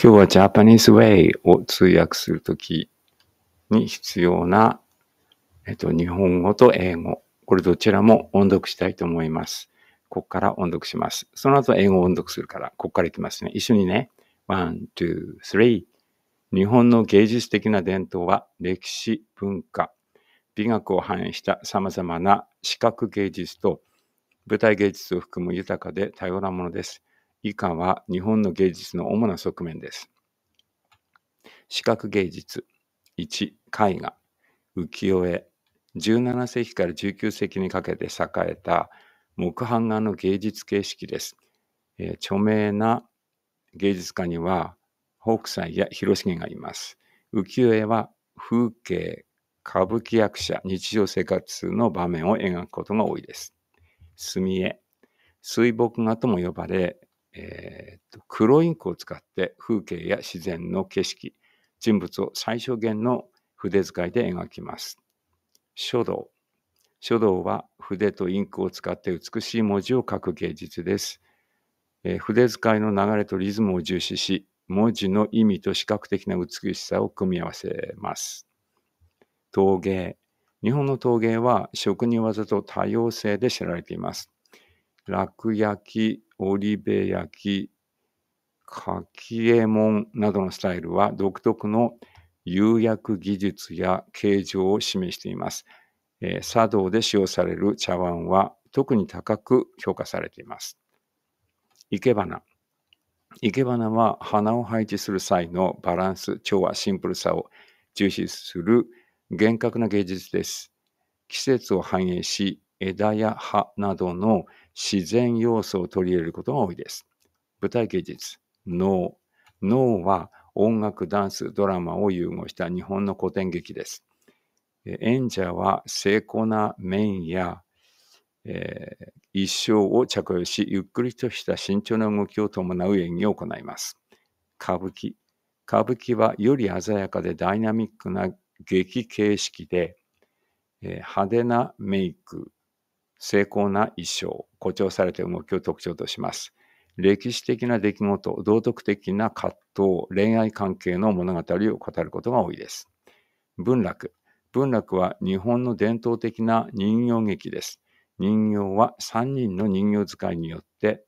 今日はジャパニーズウェイを通訳するときに必要な、えっと、日本語と英語。これどちらも音読したいと思います。ここから音読します。その後英語を音読するから、ここから行きますね。一緒にね。one, two, three. 日本の芸術的な伝統は歴史、文化、美学を反映した様々な視覚芸術と舞台芸術を含む豊かで多様なものです。以下は日本の芸術の主な側面です。視覚芸術1絵画浮世絵17世紀から19世紀にかけて栄えた木版画の芸術形式です。えー、著名な芸術家には北斎や広重がいます。浮世絵は風景、歌舞伎役者、日常生活の場面を描くことが多いです。墨絵、水墨画とも呼ばれ、えー、黒インクを使って風景や自然の景色、人物を最小限の筆使いで描きます。書道。書道は筆とインクを使って美しい文字を書く芸術です。えー、筆使いの流れとリズムを重視し、文字の意味と視覚的な美しさを組み合わせます。陶芸。日本の陶芸は職人技と多様性で知られています。楽焼き、織部焼き、かきえもんなどのスタイルは独特の釉薬技術や形状を示しています。えー、茶道で使用される茶碗は特に高く評価されています。生け花。生け花は花を配置する際のバランス、調和、シンプルさを重視する厳格な芸術です。季節を反映し、枝や葉などの自然要素を取り入れることが多いです。舞台芸術、脳。脳は音楽、ダンス、ドラマを融合した日本の古典劇です。演者は精巧な面や、えー、一生を着用し、ゆっくりとした慎重な動きを伴う演技を行います。歌舞伎。歌舞伎はより鮮やかでダイナミックな劇形式で、えー、派手なメイク、精巧な一生、誇張されて動きを特徴とします。歴史的な出来事、道徳的な葛藤、恋愛関係の物語を語ることが多いです。文楽。文楽は日本の伝統的な人形劇です。人形は3人の人形使いによって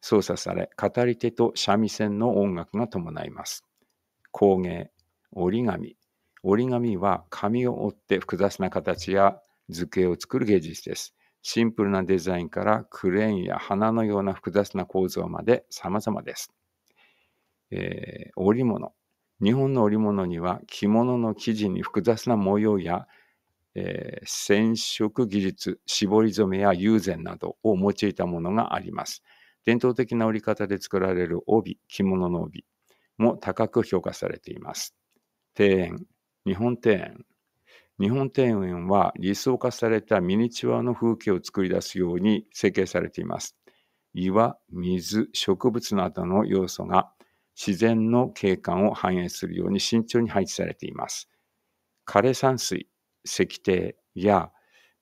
操作され、語り手と三味線の音楽が伴います。工芸、折り紙。折り紙は紙を折って複雑な形や図形を作る芸術です。シンプルなデザインからクレーンや花のような複雑な構造まで様々です。えー、織物。日本の織物には着物の生地に複雑な模様や、えー、染色技術、絞り染めや友禅などを用いたものがあります。伝統的な織り方で作られる帯、着物の帯も高く評価されています。庭園、日本庭園、日本庭園は理想化されたミニチュアの風景を作り出すように設計されています。岩、水、植物などの要素が自然の景観を反映するように慎重に配置されています。枯山水、石庭や、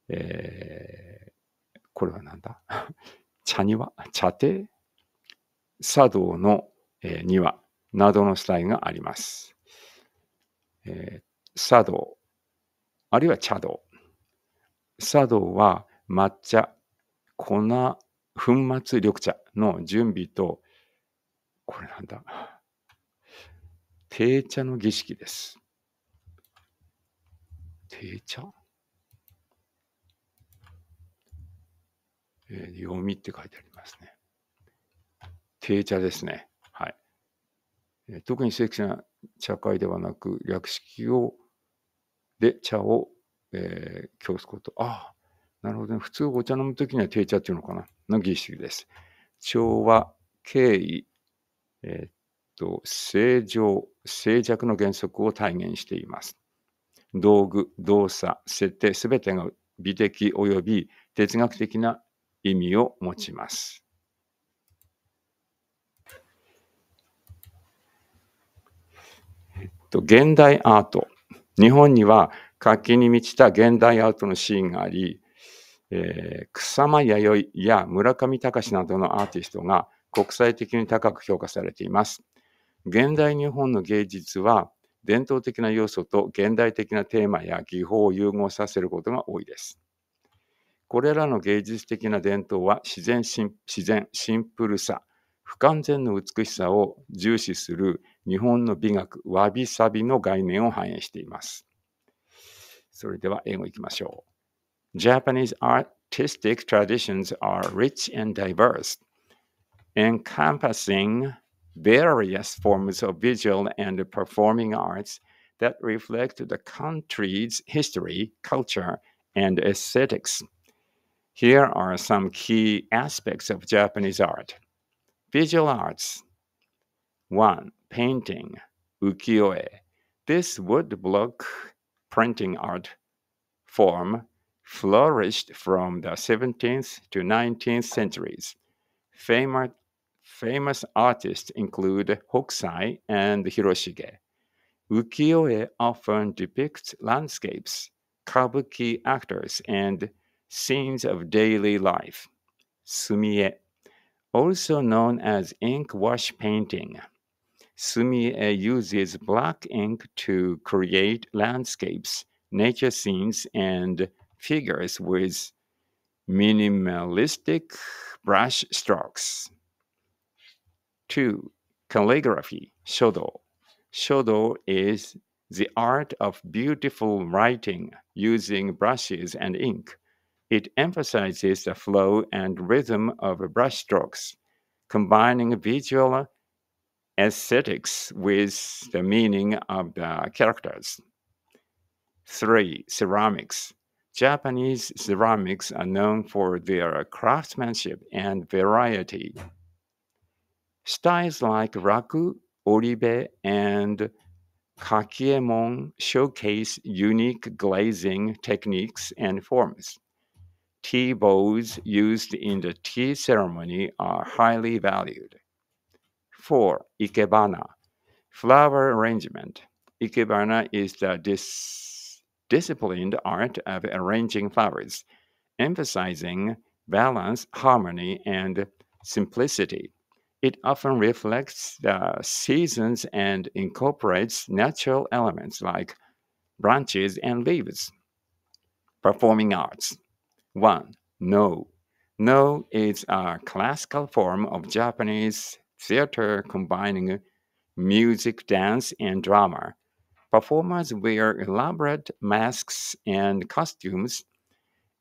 えー、これは何だ 茶庭茶庭茶道の、えー、庭などのスタイルがあります。えー、茶道あるいは茶道。茶道は抹茶、粉、粉末緑茶の準備と、これなんだ。定茶の儀式です。定茶えー、読みって書いてありますね。定茶ですね。はい。えー、特に正規な茶会ではなく、略式をで、茶を、えー、供すこと。ああ、なるほどね。普通お茶飲むときには定茶っていうのかなの儀式です。調和、敬意、えー、っと、正常、静寂の原則を体現しています。道具、動作、設定、すべてが美的及び哲学的な意味を持ちます。えっと、現代アート。日本には活気に満ちた現代アートのシーンがあり、えー、草間弥生や村上隆などのアーティストが国際的に高く評価されています。現代日本の芸術は伝統的な要素と現代的なテーマや技法を融合させることが多いです。これらの芸術的な伝統は自然シンプルさ、不完全の美しさを重視する日本の美学、わびさびの概念を反映しています。それでは英語いきましょう。Japanese artistic traditions are rich and diverse, encompassing various forms of visual and performing arts that reflect the country's history, culture, and aesthetics. Here are some key aspects of Japanese art. Visual arts. 1. Painting, ukiyo-e. This woodblock printing art form flourished from the 17th to 19th centuries. Famous, famous artists include Hokusai and Hiroshige. Ukiyo-e often depicts landscapes, kabuki actors, and scenes of daily life. Sumie also known as ink wash painting. Sumie uh, uses black ink to create landscapes, nature scenes, and figures with minimalistic brush strokes. 2. Calligraphy, shodo. Shodo is the art of beautiful writing using brushes and ink. It emphasizes the flow and rhythm of brushstrokes, combining visual aesthetics with the meaning of the characters. 3. Ceramics. Japanese ceramics are known for their craftsmanship and variety. Styles like raku, oribe, and kakiemon showcase unique glazing techniques and forms. Tea bowls used in the tea ceremony are highly valued. 4. Ikebana Flower arrangement. Ikebana is the dis- disciplined art of arranging flowers, emphasizing balance, harmony, and simplicity. It often reflects the seasons and incorporates natural elements like branches and leaves. Performing arts. 1. No. No is a classical form of Japanese theater combining music, dance, and drama. Performers wear elaborate masks and costumes,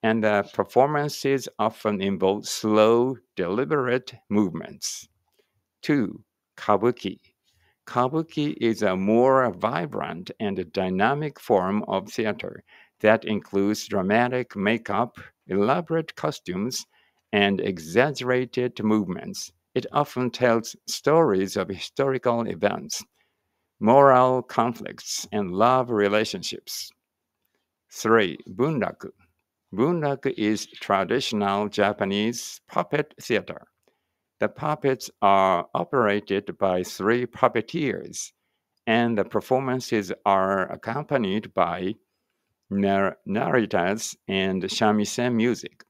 and the performances often involve slow, deliberate movements. 2. Kabuki. Kabuki is a more vibrant and dynamic form of theater that includes dramatic makeup, elaborate costumes, and exaggerated movements. It often tells stories of historical events, moral conflicts, and love relationships. 3. Bunraku. Bunraku is traditional Japanese puppet theater. The puppets are operated by three puppeteers, and the performances are accompanied by nar- narrators, and shamisen music.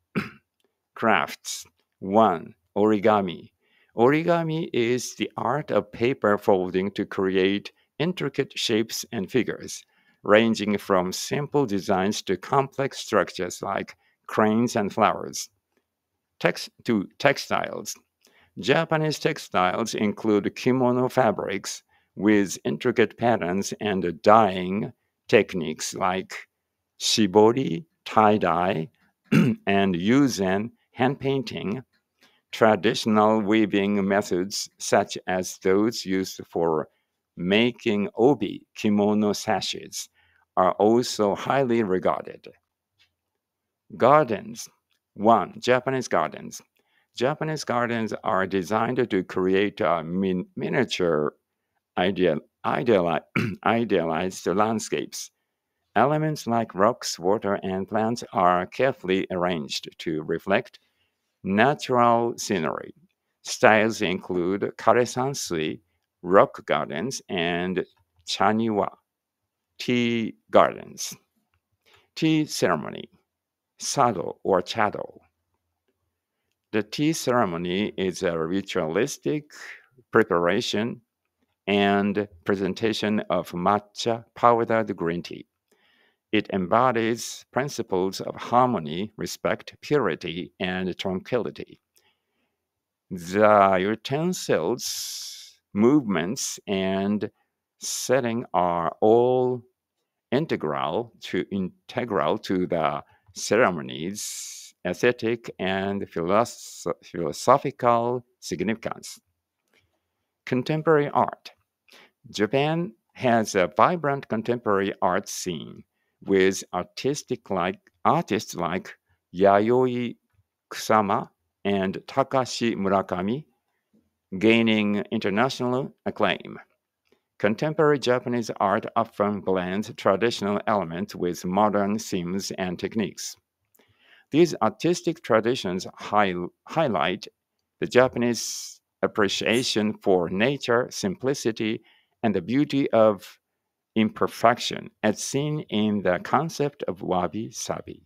Crafts 1. Origami. Origami is the art of paper folding to create intricate shapes and figures, ranging from simple designs to complex structures like cranes and flowers. Text to textiles. Japanese textiles include kimono fabrics with intricate patterns and dyeing techniques like shibori, tie dye, and yuzen hand painting, traditional weaving methods such as those used for making obi kimono sashes are also highly regarded. Gardens 1. Japanese gardens. Japanese gardens are designed to create a min- miniature ideal, idealized landscapes Elements like rocks, water, and plants are carefully arranged to reflect natural scenery. Styles include karesansui, rock gardens, and chaniwa, tea gardens. Tea ceremony, sado or chado. The tea ceremony is a ritualistic preparation and presentation of matcha powdered green tea. It embodies principles of harmony, respect, purity, and tranquility. The utensils, movements, and setting are all integral to integral to the ceremonies aesthetic and philosoph- philosophical significance contemporary art japan has a vibrant contemporary art scene with artistic like artists like Yayoi Kusama and Takashi Murakami, gaining international acclaim. Contemporary Japanese art often blends traditional elements with modern themes and techniques. These artistic traditions highlight the Japanese appreciation for nature, simplicity, and the beauty of imperfection as seen in the concept of wabi sabi.